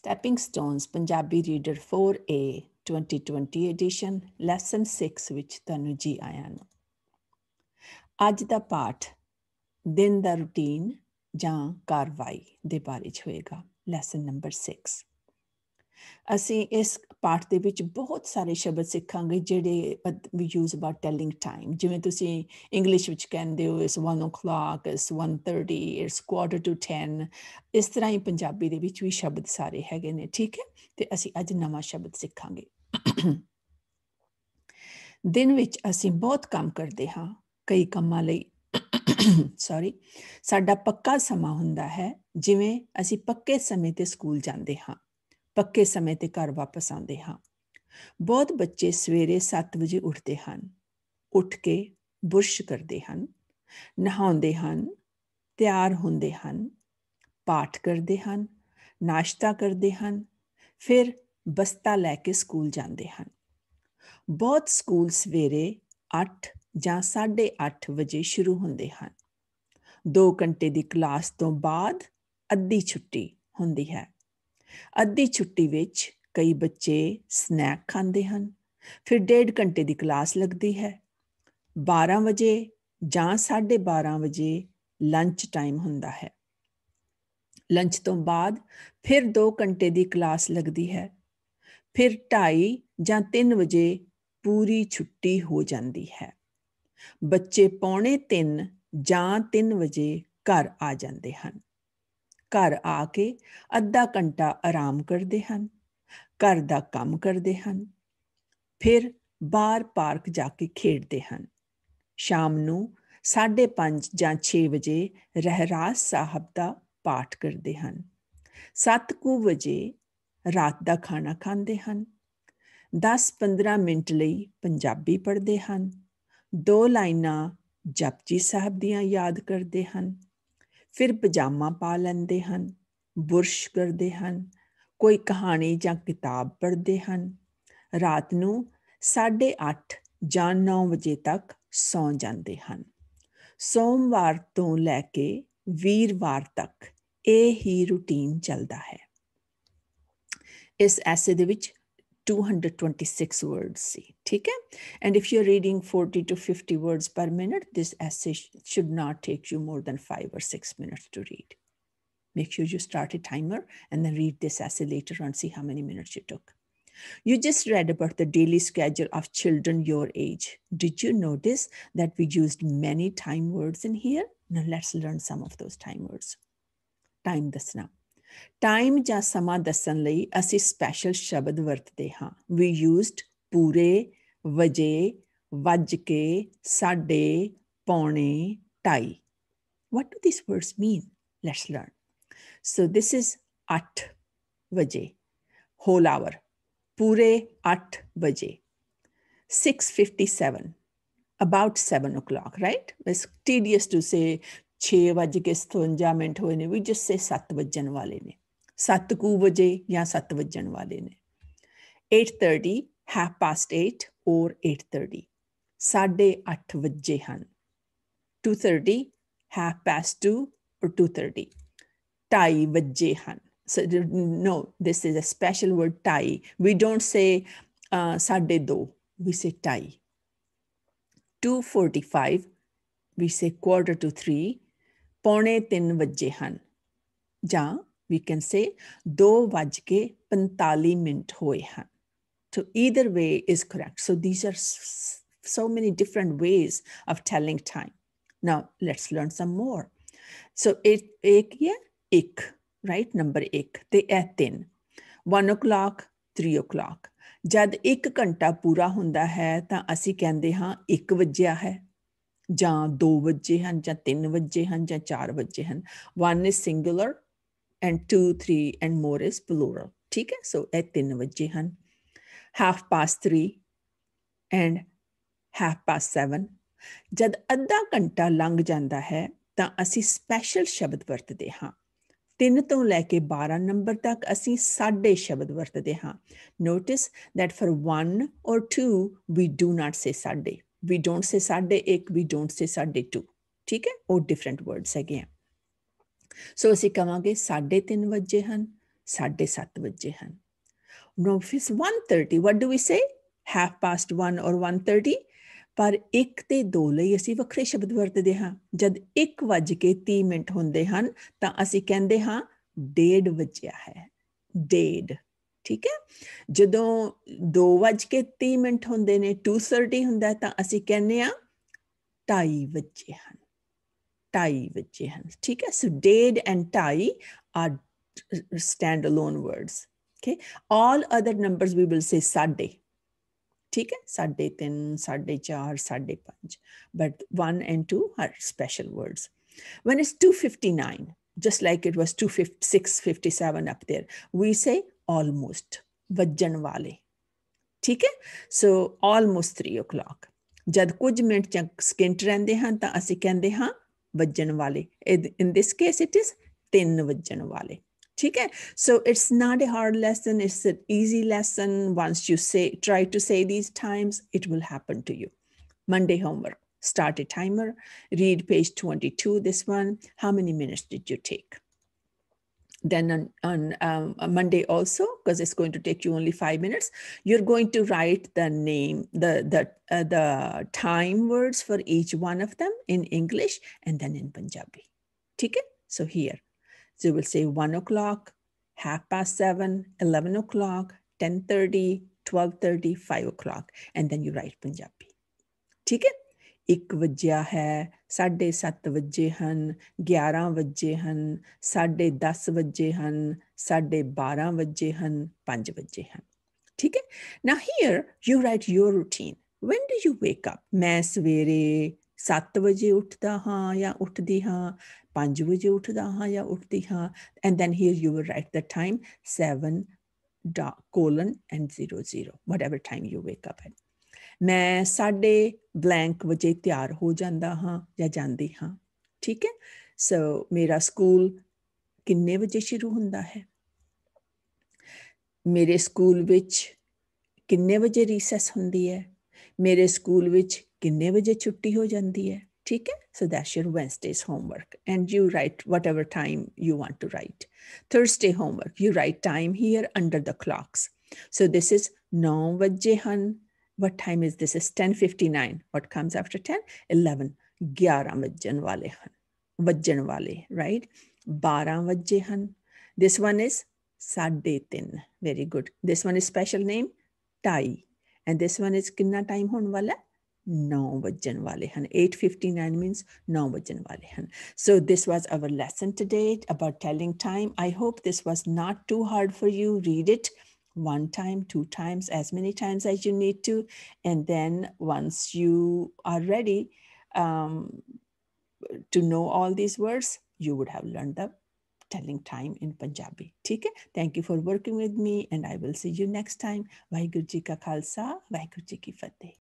Stepping Stones Punjabi reader 4A 2020 edition lesson 6 ਵਿੱਚ ਤੁਹਾਨੂੰ ਜੀ ਆਇਆਂ ਨੂੰ ਅੱਜ ਦਾ ਪਾਠ ਦਿਨ ਦਾ ਰੁਟੀਨ ਜਾਂ ਕਾਰਵਾਈ ਦੇ ਬਾਰੇ ਚ ਹੋਏਗਾ ਲੈਸਨ ਨੰਬਰ 6 ਅਸੀਂ ਇਸ ਪਾਠ ਦੇ ਵਿੱਚ ਬਹੁਤ ਸਾਰੇ ਸ਼ਬਦ ਸਿੱਖਾਂਗੇ ਜਿਹੜੇ ਵੀ ਯੂਜ਼ ਅਬਾਊਟ ਟੈਲਿੰਗ ਟਾਈਮ ਜਿਵੇਂ ਤੁਸੀਂ ਇੰਗਲਿਸ਼ ਵਿੱਚ ਕਹਿੰਦੇ ਹੋ ਇਸ 1 o'clock ਇਸ 1:30 ਇਸ ਕੁਆਟਰ ਟੂ 10 ਇਸ ਤਰ੍ਹਾਂ ਹੀ ਪੰਜਾਬੀ ਦੇ ਵਿੱਚ ਵੀ ਸ਼ਬਦ ਸਾਰੇ ਹੈਗੇ ਨੇ ਠੀਕ ਹੈ ਤੇ ਅਸੀਂ ਅੱਜ ਨਵਾਂ ਸ਼ਬਦ ਸਿੱਖਾਂਗੇ ਦਿਨ ਵਿੱਚ ਅਸੀਂ ਬਹੁਤ ਕੰਮ ਕਰਦੇ ਹਾਂ ਕਈ ਕੰਮਾਂ ਲਈ ਸੌਰੀ ਸਾਡਾ ਪੱਕਾ ਸਮਾਂ ਹੁੰਦਾ ਹੈ ਜਿਵੇਂ ਅਸੀਂ ਪੱਕੇ ਸਮੇਂ ਤੇ ਸਕੂਲ ਜਾਂਦੇ ਹਾਂ ਪੱਕੇ ਸਮੇਂ ਤੇ ਘਰ ਵਾਪਸ ਆਉਂਦੇ ਹਾਂ ਬਹੁਤ ਬੱਚੇ ਸਵੇਰੇ 7 ਵਜੇ ਉੱਠਦੇ ਹਨ ਉੱਠ ਕੇ ਬੁਰਸ਼ ਕਰਦੇ ਹਨ ਨਹਾਉਂਦੇ ਹਨ ਤਿਆਰ ਹੁੰਦੇ ਹਨ ਪਾਠ ਕਰਦੇ ਹਨ ਨਾਸ਼ਤਾ ਕਰਦੇ ਹਨ ਫਿਰ ਬਸਤਾ ਲੈ ਕੇ ਸਕੂਲ ਜਾਂਦੇ ਹਨ ਬਹੁਤ ਸਕੂਲ ਸਵੇਰੇ 8 ਜਾਂ 8:30 ਵਜੇ ਸ਼ੁਰੂ ਹੁੰਦੇ ਹਨ 2 ਘੰਟੇ ਦੀ ਕਲਾਸ ਤੋਂ ਬਾਅਦ ਅੱਧੀ ਛੁੱਟੀ ਹੁੰਦੀ ਹੈ ਅੱਧੀ ਛੁੱਟੀ ਵਿੱਚ ਕਈ ਬੱਚੇ ਸਨੈਕ ਖਾਂਦੇ ਹਨ ਫਿਰ ਡੇਢ ਘੰਟੇ ਦੀ ਕਲਾਸ ਲੱਗਦੀ ਹੈ 12 ਵਜੇ ਜਾਂ 12:30 ਵਜੇ ਲੰਚ ਟਾਈਮ ਹੁੰਦਾ ਹੈ ਲੰਚ ਤੋਂ ਬਾਅਦ ਫਿਰ 2 ਘੰਟੇ ਦੀ ਕਲਾਸ ਲੱਗਦੀ ਹੈ ਫਿਰ 2:30 ਜਾਂ 3 ਵਜੇ ਪੂਰੀ ਛੁੱਟੀ ਹੋ ਜਾਂਦੀ ਹੈ ਬੱਚੇ ਪੌਣੇ 3 ਜਾਂ 3 ਵਜੇ ਘਰ ਆ ਜਾਂਦੇ ਹਨ ਘਰ ਆ ਕੇ ਅੱਧਾ ਘੰਟਾ ਆਰਾਮ ਕਰਦੇ ਹਨ ਘਰ ਦਾ ਕੰਮ ਕਰਦੇ ਹਨ ਫਿਰ ਬਾਹਰ ਪਾਰਕ ਜਾ ਕੇ ਖੇਡਦੇ ਹਨ ਸ਼ਾਮ ਨੂੰ 5:30 ਜਾਂ 6 ਵਜੇ ਰਹਿਰਾਸ ਸਾਹਿਬ ਦਾ ਪਾਠ ਕਰਦੇ ਹਨ 7:00 ਵਜੇ ਰਾਤ ਦਾ ਖਾਣਾ ਖਾਂਦੇ ਹਨ 10-15 ਮਿੰਟ ਲਈ ਪੰਜਾਬੀ ਪੜ੍ਹਦੇ ਹਨ ਦੋ ਲਾਈਨਾਂ ਜਪਜੀ ਸਾਹਿਬ ਦੀਆਂ ਯਾਦ ਕਰਦੇ ਹਨ ਫਿਰ ਪਜਾਮਾ ਪਾ ਲੈਂਦੇ ਹਨ ਬੁਰਸ਼ ਕਰਦੇ ਹਨ ਕੋਈ ਕਹਾਣੀ ਜਾਂ ਕਿਤਾਬ ਪੜ੍ਹਦੇ ਹਨ ਰਾਤ ਨੂੰ 8:30 ਜਾਂ 9 ਵਜੇ ਤੱਕ ਸੌਂ ਜਾਂਦੇ ਹਨ ਸੋਮਵਾਰ ਤੋਂ ਲੈ ਕੇ ਵੀਰਵਾਰ ਤੱਕ ਇਹ ਹੀ ਰੁਟੀਨ ਚੱਲਦਾ ਹੈ ਇਸ ਐਸੇ ਦੇ ਵਿੱਚ 226 words See, okay. and if you're reading 40 to 50 words per minute this essay should not take you more than five or six minutes to read make sure you start a timer and then read this essay later on see how many minutes you took you just read about the daily schedule of children your age did you notice that we used many time words in here now let's learn some of those time words time this now time ਜਾਂ ਸਮਾਂ ਦੱਸਣ ਲਈ ਅਸੀਂ special ਸ਼ਬਦ ਵਰਤਦੇ ਹਾਂ ਵੀ used ਪੂਰੇ ਵਜੇ ਵੱਜ ਕੇ ਸਾਡੇ ਪੌਣੇ ਟਾਈ what do these words mean let's learn so this is 8 ਵਜੇ ਹੋਲ ਆਵਰ ਪੂਰੇ 8 ਵਜੇ 657 about 7 o'clock right it's tedious to say 6 6:57 minute ਹੋਏ ਨੇ ਵੀ ਜਿਸੇ 7 ਵੱਜਣ ਵਾਲੇ ਨੇ 7 ਕੁ ਵਜੇ ਜਾਂ 7 ਵੱਜਣ ਵਾਲੇ ਨੇ 8:30 half past 8 or 8:30 8 ਵਜੇ ਹਨ 2:30 half past 2 or 2:30 2:30 ਵਜੇ ਹਨ so no this is a special word tai we don't say uh, ਸਾਡੇ 2 we say tai 2:45 we say quarter to 3 ਪੌਣੇ 3 ਵਜੇ ਹਨ ਜਾਂ ਵੀ ਕੈਨ ਸੇ 2 ਵਜ 45 ਮਿੰਟ ਹੋਏ ਹਨ ਸੋ either way is correct so these are so many different ways of telling time now let's learn some more so it ਇੱਕ ਹੈ ਇੱਕ ਰਾਈਟ ਨੰਬਰ 1 ਤੇ ਇਹ 3 1 ਓਕਲਾਕ 3 ਓਕਲਾਕ ਜਦ 1 ਘੰਟਾ ਪੂਰਾ ਹੁੰਦਾ ਹੈ ਤਾਂ ਅਸੀਂ ਕਹਿੰਦੇ ਹਾਂ 1 ਵਜਿਆ ਹੈ ਜਾਂ 2 ਵਜੇ ਹਨ ਜਾਂ 3 ਵਜੇ ਹਨ ਜਾਂ 4 ਵਜੇ ਹਨ ਵਨ ਇਸ ਸਿੰਗੂਲਰ ਐਂਡ 2 3 ਐਂਡ ਮੋਰ ਇਸ ਪਲੂਰਲ ਠੀਕ ਹੈ ਸੋ ਇਹ 3 ਵਜੇ ਹਨ half past 3 and half past 7 ਜਦ ਅੱਧਾ ਘੰਟਾ ਲੰਘ ਜਾਂਦਾ ਹੈ ਤਾਂ ਅਸੀਂ ਸਪੈਸ਼ਲ ਸ਼ਬਦ ਵਰਤਦੇ ਹਾਂ 3 ਤੋਂ ਲੈ ਕੇ 12 ਨੰਬਰ ਤੱਕ ਅਸੀਂ ਸਾਡੇ ਸ਼ਬਦ ਵਰਤਦੇ ਹਾਂ notice that for 1 or 2 we do not say ਸਾਡੇ we don't say say 1 we don't say साढ़े 2 ਠੀਕ ਹੈ ਉਹ ਡਿਫਰੈਂਟ ਵਰਡਸ ਹੈਗੇ ਆ ਸੋ ਅਸੀਂ ਕਵਾਂਗੇ 3:30 ਵਜੇ ਹਨ 7:30 ਵਜੇ ਹਨ no this 1:30 what do we say half past 1 or 1:30 ਪਰ 1 ਤੇ 2 ਲਈ ਅਸੀਂ ਵੱਖਰੇ ਸ਼ਬਦ ਵਰਤਦੇ ਹਾਂ ਜਦ 1 ਵਜ ਕੇ 30 ਮਿੰਟ ਹੁੰਦੇ ਹਨ ਤਾਂ ਅਸੀਂ ਕਹਿੰਦੇ ਹਾਂ 1:30 ਵਜਿਆ ਹੈ 1:30 ਠੀਕ ਹੈ ਜਦੋਂ 2 ਵਜ 30 ਮਿੰਟ ਹੁੰਦੇ ਨੇ 2:30 ਹੁੰਦਾ ਤਾਂ ਅਸੀਂ ਕਹਿੰਦੇ ਆ 2:30 ਵਜੇ ਹਨ 2:30 ਵਜੇ ਹਨ ਠੀਕ ਹੈ ਸੋ ਡੇਡ and 2:30 are stand alone words okay all other numbers we will say ਸਾਡੇ ਠੀਕ ਹੈ ਸਾਡੇ 3 ਸਾਡੇ 4 ਸਾਡੇ 5 but 1 and 2 are special words when it's 2:59 just like it was 2657 57 up there we say almost वजन वाले ਠੀਕ ਹੈ ਸੋ ਆਲਮੋਸਟ 3 ਓਕਲੋਕ ਜਦ ਕੁਝ ਮਿੰਟ ਜਾਂ ਸਕਿੰਟ ਰਹਿੰਦੇ ਹਨ ਤਾਂ ਅਸੀਂ ਕਹਿੰਦੇ ਹਾਂ ਵੱਜਣ ਵਾਲੇ in this case it is 3 ਵੱਜਣ ਵਾਲੇ ਠੀਕ ਹੈ so it's not a hard lesson it's a easy lesson once you say try to say these times it will happen to you Monday homework start a timer read page 22 this one how many minutes did you take then on, on um, uh, monday also because it's going to take you only five minutes you're going to write the name the the uh, the time words for each one of them in english and then in punjabi okay so here so will say one o'clock half past seven 11 o'clock 10 30 12 30 5 o'clock and then you write punjabi okay 1 ਵਜਿਆ ਹੈ 7 ਵਜੇ ਹਨ 11 ਵਜੇ ਹਨ 10 ਵਜੇ ਹਨ 12 ਵਜੇ ਹਨ 5 ਵਜੇ ਹਨ ਠੀਕ ਹੈ ਨਾ here you write your routine when do you wake up ਮੈਂ ਸਵੇਰੇ 7 ਵਜੇ ਉੱਠਦਾ ਹਾਂ ਜਾਂ ਉੱਠਦੀ ਹਾਂ 5 ਵਜੇ ਉੱਠਦਾ ਹਾਂ ਜਾਂ ਉੱਠਦੀ ਹਾਂ and then here you will write the time 7 colon and 00 whatever time you wake up and ਮੈਂ ਸਾਡੇ ਬਲੈਂਕ ਵਜੇ ਤਿਆਰ ਹੋ ਜਾਂਦਾ ਹਾਂ ਜਾਂ ਜਾਂਦੀ ਹਾਂ ਠੀਕ ਹੈ ਸੋ ਮੇਰਾ ਸਕੂਲ ਕਿੰਨੇ ਵਜੇ ਸ਼ੁਰੂ ਹੁੰਦਾ ਹੈ ਮੇਰੇ ਸਕੂਲ ਵਿੱਚ ਕਿੰਨੇ ਵਜੇ ਰੀਸੈਸ ਹੁੰਦੀ ਹੈ ਮੇਰੇ ਸਕੂਲ ਵਿੱਚ ਕਿੰਨੇ ਵਜੇ ਛੁੱਟੀ ਹੋ ਜਾਂਦੀ ਹੈ ਠੀਕ ਹੈ so that's your Wednesday's homework and you write whatever time you want to write Thursday homework you write time here under the clocks so this is 9 ਵਜੇ ਹਨ what time is this? It's 10.59. What comes after 10? 11. 11 ਵਜਣ ਵਾਲੇ ਹਨ ਵੱਜਣ ਵਾਲੇ right 12 this one is 3:30 very good this one is special name tai and this one is ਕਿੰਨਾ time ਹੋਣ ਵਾਲਾ 9 ਵਜਣ ਵਾਲੇ 8:59 means 9 ਵਜਣ ਵਾਲੇ so this was our lesson today about telling time i hope this was not too hard for you read it one time, two times, as many times as you need to. And then once you are ready um, to know all these words, you would have learned the telling time in Punjabi. ठीक Thank you for working with me and I will see you next time. Waheguru जी का खालसा वाहिगुरु जी